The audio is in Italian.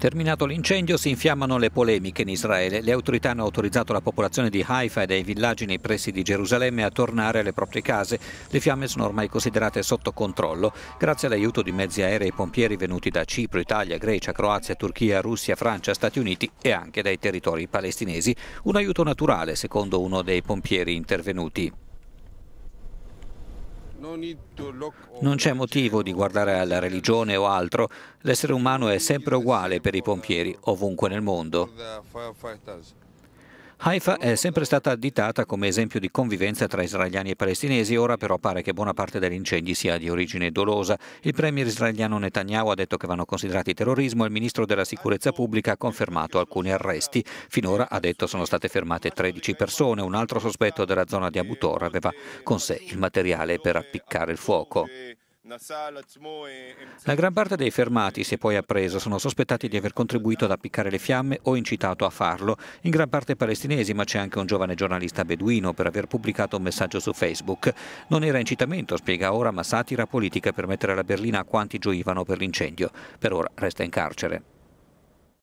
Terminato l'incendio si infiammano le polemiche in Israele. Le autorità hanno autorizzato la popolazione di Haifa e dei villaggi nei pressi di Gerusalemme a tornare alle proprie case. Le fiamme sono ormai considerate sotto controllo. Grazie all'aiuto di mezzi aerei e pompieri venuti da Cipro, Italia, Grecia, Croazia, Turchia, Russia, Francia, Stati Uniti e anche dai territori palestinesi. Un aiuto naturale, secondo uno dei pompieri intervenuti. Non c'è motivo di guardare alla religione o altro, l'essere umano è sempre uguale per i pompieri, ovunque nel mondo. Haifa è sempre stata additata come esempio di convivenza tra israeliani e palestinesi, ora però pare che buona parte degli incendi sia di origine dolosa. Il premier israeliano Netanyahu ha detto che vanno considerati terrorismo e il ministro della sicurezza pubblica ha confermato alcuni arresti. Finora, ha detto, sono state fermate 13 persone. Un altro sospetto della zona di Abu Tor aveva con sé il materiale per appiccare il fuoco. La gran parte dei fermati, si è poi appreso, sono sospettati di aver contribuito ad appiccare le fiamme o incitato a farlo, in gran parte palestinesi, ma c'è anche un giovane giornalista beduino per aver pubblicato un messaggio su Facebook. Non era incitamento, spiega ora, ma satira politica per mettere la berlina a quanti gioivano per l'incendio. Per ora resta in carcere.